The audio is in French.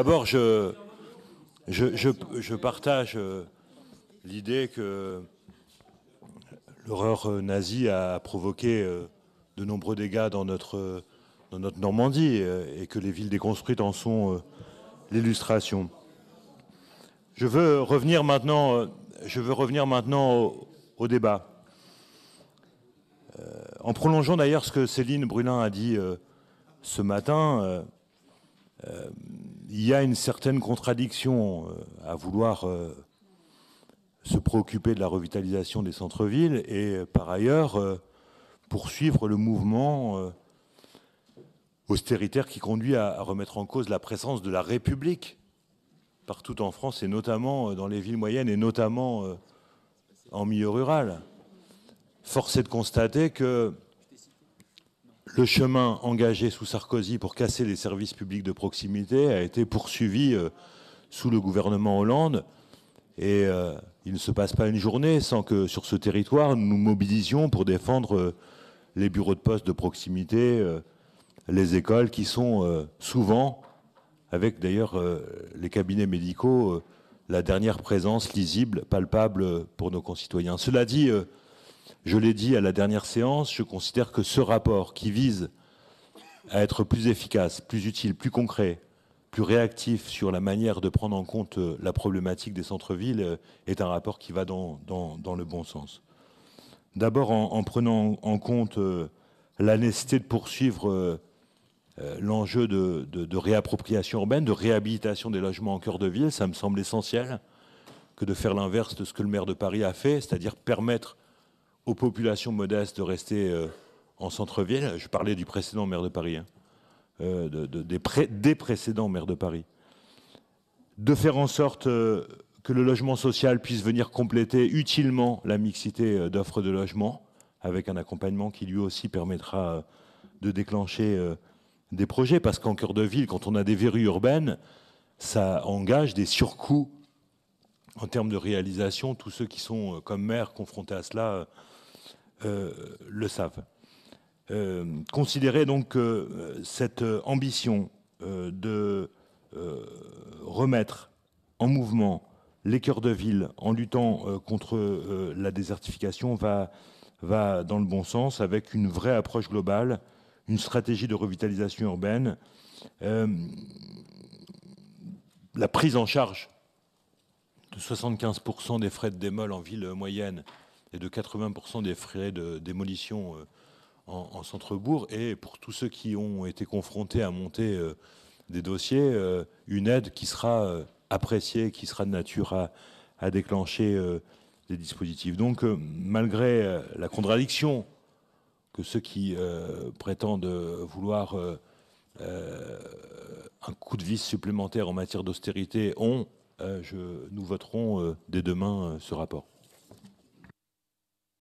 D'abord, je, je, partage euh, l'idée que l'horreur euh, nazie a provoqué euh, de nombreux dégâts dans notre, notre Normandie et que les villes déconstruites en sont l'illustration. Je veux revenir maintenant, je veux revenir maintenant au, débat. en prolongeant d'ailleurs ce que Céline Brulin a dit ce matin, il y a une certaine contradiction euh, à vouloir euh, se préoccuper de la revitalisation des centres-villes et euh, par ailleurs poursuivre le mouvement austéritaire qui conduit à remettre en cause la présence de la République partout en France et notamment dans les villes moyennes et notamment en milieu rural. Force est de constater que le chemin engagé sous Sarkozy pour casser les services publics de proximité a été poursuivi euh, sous le gouvernement Hollande. Et euh, il ne se passe pas une journée sans que sur ce territoire, nous nous mobilisions pour défendre euh, les bureaux de poste de proximité, les écoles qui sont souvent, avec d'ailleurs les cabinets médicaux, la dernière présence lisible, palpable pour nos concitoyens. Cela dit, je l'ai dit à la dernière séance, je considère que ce rapport qui vise à être plus efficace, plus utile, plus concret, plus réactif sur la manière de prendre en compte euh, la problématique des centres-villes euh, est un rapport qui va dans, le bon sens. D'abord en, prenant en compte euh, la nécessité de poursuivre l'enjeu de, de, réappropriation urbaine, de réhabilitation des logements en cœur de ville, ça me semble essentiel que de faire l'inverse de ce que le maire de Paris a fait, c'est-à-dire permettre aux populations modestes de rester euh, en centre-ville. Je parlais du précédent maire de Paris, hein. euh, de, des, précédents maires de Paris. De faire en sorte euh, que le logement social puisse venir compléter utilement la mixité d'offres de logement, avec un accompagnement qui lui aussi permettra de déclencher des projets. Parce qu'en cœur de ville, quand on a des verrues urbaines, ça engage des surcoûts en termes de réalisation, tous ceux qui sont euh, comme maire confrontés à cela euh, euh, le savent. considérer donc cette ambition de remettre en mouvement les cœurs de ville en luttant contre la désertification va, va dans le bon sens avec une vraie approche globale, une stratégie de revitalisation urbaine, la prise en charge 75% des frais de démol en ville moyenne et de 80% des frais de démolition euh, en, centre-bourg. Et pour tous ceux qui ont été confrontés à monter euh, des dossiers, euh, une aide qui sera appréciée, qui sera de nature à, déclencher des dispositifs. Donc, malgré la contradiction que ceux qui prétendent vouloir un coup de vis supplémentaire en matière d'austérité ont euh, je, nous voterons euh, dès demain euh, ce rapport.